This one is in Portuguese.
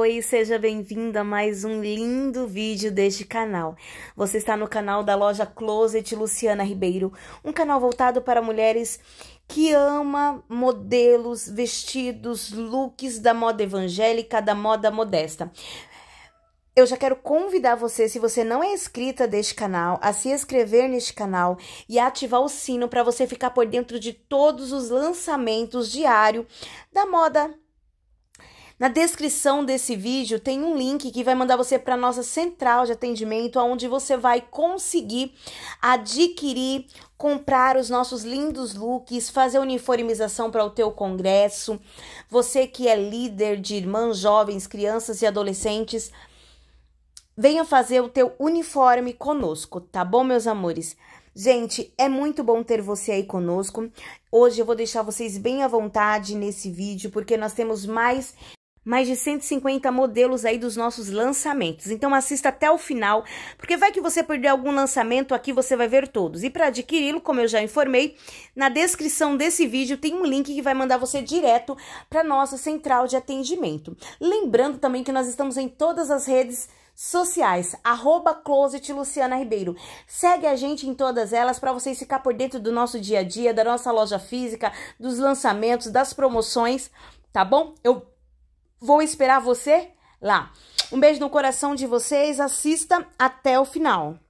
Oi, seja bem-vindo a mais um lindo vídeo deste canal. Você está no canal da loja Closet Luciana Ribeiro, um canal voltado para mulheres que ama modelos, vestidos, looks da moda evangélica, da moda modesta. Eu já quero convidar você, se você não é inscrita deste canal, a se inscrever neste canal e ativar o sino para você ficar por dentro de todos os lançamentos diários da moda na descrição desse vídeo tem um link que vai mandar você para nossa central de atendimento, onde você vai conseguir adquirir, comprar os nossos lindos looks, fazer uniformização para o teu congresso. Você que é líder de irmãs jovens, crianças e adolescentes, venha fazer o teu uniforme conosco, tá bom, meus amores? Gente, é muito bom ter você aí conosco. Hoje eu vou deixar vocês bem à vontade nesse vídeo, porque nós temos mais mais de 150 modelos aí dos nossos lançamentos. Então assista até o final, porque vai que você perder algum lançamento, aqui você vai ver todos. E para adquiri-lo, como eu já informei, na descrição desse vídeo tem um link que vai mandar você direto para nossa central de atendimento. Lembrando também que nós estamos em todas as redes sociais, arroba Closet Luciana Ribeiro. Segue a gente em todas elas para vocês ficar por dentro do nosso dia a dia, da nossa loja física, dos lançamentos, das promoções, tá bom? Eu Vou esperar você lá. Um beijo no coração de vocês, assista até o final.